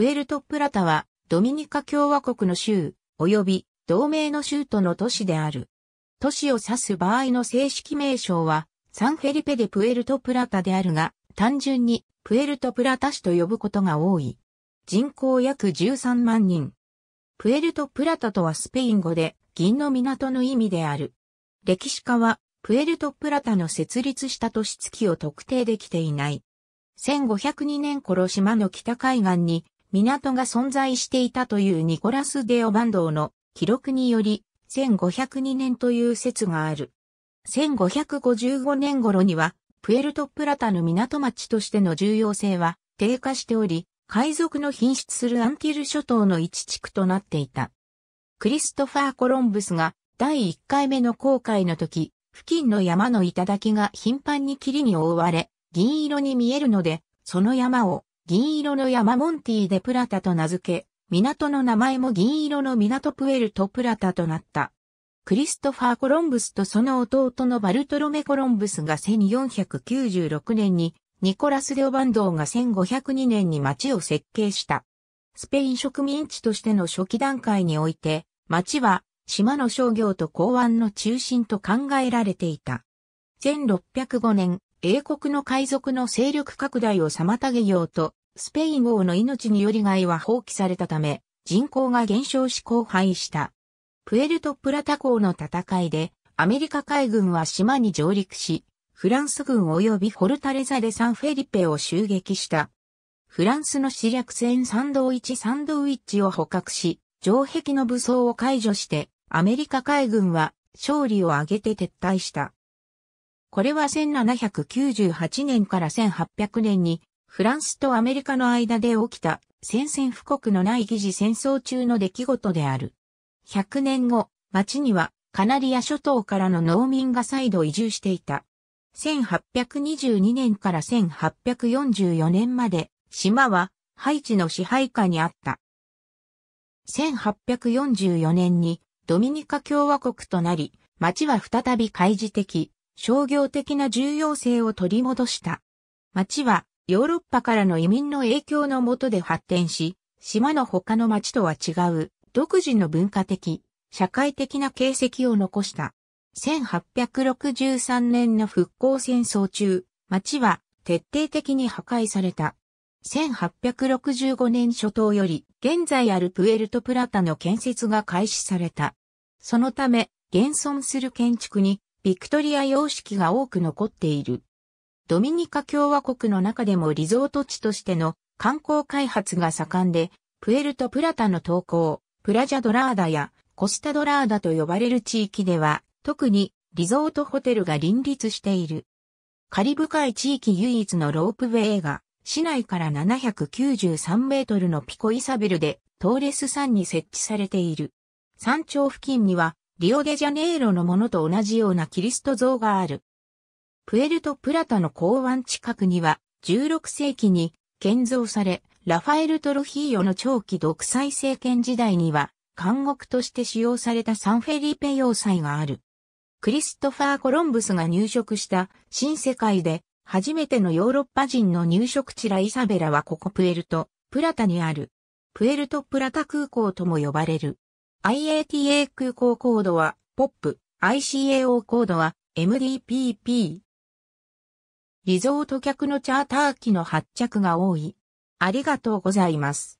プエルトプラタは、ドミニカ共和国の州、及び同盟の州都の都市である。都市を指す場合の正式名称は、サンフェリペデ・プエルトプラタであるが、単純にプエルトプラタ市と呼ぶことが多い。人口約13万人。プエルトプラタとはスペイン語で、銀の港の意味である。歴史家は、プエルトプラタの設立した都市付きを特定できていない。1502年頃島の北海岸に港が存在していたというニコラス・デオバンドの記録により、1502年という説がある。1555年頃には、プエルトプラタの港町としての重要性は低下しており、海賊の品質するアンティル諸島の一地区となっていた。クリストファー・コロンブスが第1回目の航海の時、付近の山の頂が頻繁に霧に覆われ、銀色に見えるので、その山を銀色の山モンティでプラタと名付け、港の名前も銀色の港プエルトプラタとなった。クリストファー・コロンブスとその弟のバルトロメ・コロンブスが1496年に、ニコラス・デオバンドーが1502年に町を設計した。スペイン植民地としての初期段階において、町は島の商業と港湾の中心と考えられていた。1605年、英国の海賊の勢力拡大を妨げようと、スペイン王の命により害は放棄されたため、人口が減少し荒廃した。プエルトプラタ港の戦いで、アメリカ海軍は島に上陸し、フランス軍及びホルタレザでサンフェリペを襲撃した。フランスの死略船サンドウィッチサンドウィッチを捕獲し、城壁の武装を解除して、アメリカ海軍は勝利を挙げて撤退した。これは1798年から1800年にフランスとアメリカの間で起きた宣戦布告のない疑似戦争中の出来事である。100年後、町にはカナリア諸島からの農民が再度移住していた。1822年から1844年まで島はハイチの支配下にあった。1844年にドミニカ共和国となり、町は再び開示的、商業的な重要性を取り戻した。町はヨーロッパからの移民の影響のもとで発展し、島の他の町とは違う、独自の文化的、社会的な形跡を残した。1863年の復興戦争中、町は徹底的に破壊された。1865年初頭より、現在あるプエルトプラタの建設が開始された。そのため、現存する建築に、ビクトリア様式が多く残っている。ドミニカ共和国の中でもリゾート地としての観光開発が盛んで、プエルトプラタの東港、プラジャドラーダやコスタドラーダと呼ばれる地域では、特にリゾートホテルが林立している。カリブ海地域唯一のロープウェイが、市内から793メートルのピコイサベルで、トーレス山に設置されている。山頂付近には、リオデジャネイロのものと同じようなキリスト像がある。プエルトプラタの港湾近くには、16世紀に建造され、ラファエル・トロヒーヨの長期独裁政権時代には、監獄として使用されたサンフェリーペ要塞がある。クリストファー・コロンブスが入植した新世界で、初めてのヨーロッパ人の入植地ライサベラはここプエルト、プラタにある。プエルトプラタ空港とも呼ばれる。IATA 空港コードは、POP、ICAO コードは、MDPP。リゾート客のチャーター機の発着が多い。ありがとうございます。